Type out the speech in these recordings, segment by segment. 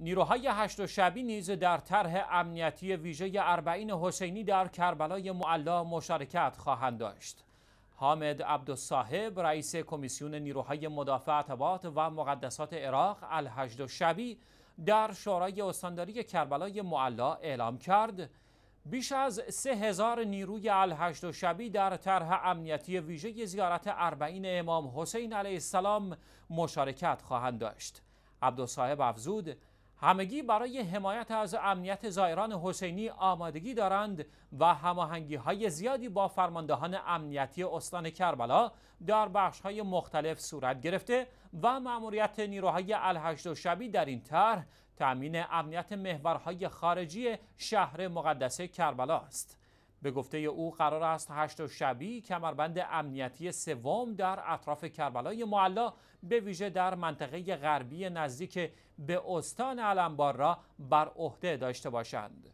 نیروهای هشت و شبی نیز در طرح امنیتی ویژه اربعین حسینی در کربلای معلا مشارکت خواهند داشت. حامد عبدالصاحب رئیس کمیسیون نیروهای مدافع اعتباط و مقدسات عراق الهجد و شبی در شورای استانداری کربلای معلا اعلام کرد بیش از سه هزار نیروی الهجد و شبی در طرح امنیتی ویژه زیارت اربعین امام حسین علیه السلام مشارکت خواهند داشت عبدالصاحب افزود همگی برای حمایت از امنیت زائران حسینی آمادگی دارند و هماهنگی های زیادی با فرماندهان امنیتی استان کربلا در بخش های مختلف صورت گرفته و مأموریت نیروهای الهشت و شبی در این طرح تأمین امنیت محورهای خارجی شهر مقدس کربلا است. به گفته او قرار است هشت شبی کمربند امنیتی سوم در اطراف کربلای معلا به ویژه در منطقه غربی نزدیک به استان علمبار را بر عهده داشته باشند.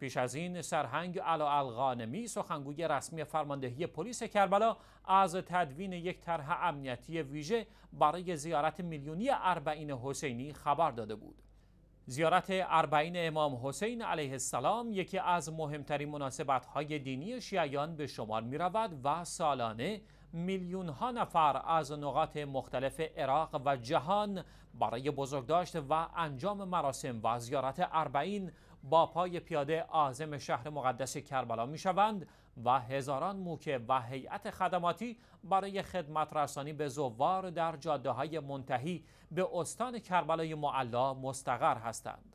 پیش از این سرهنگ علا الغانمی سخنگوی رسمی فرماندهی پلیس کربلا از تدوین یک طرح امنیتی ویژه برای زیارت میلیونی اربعین حسینی خبر داده بود. زیارت اربعین امام حسین علیه السلام یکی از مهمترین مناسبت های دینی شیعیان به شمار می رود و سالانه میلیون ها نفر از نقاط مختلف عراق و جهان برای بزرگداشت و انجام مراسم و زیارت اربعین با پای پیاده آزم شهر مقدس کربلا می شوند و هزاران موکه و هیئت خدماتی برای خدمت رسانی به زوار در جاده های منتهی به استان کربلای معلا مستقر هستند.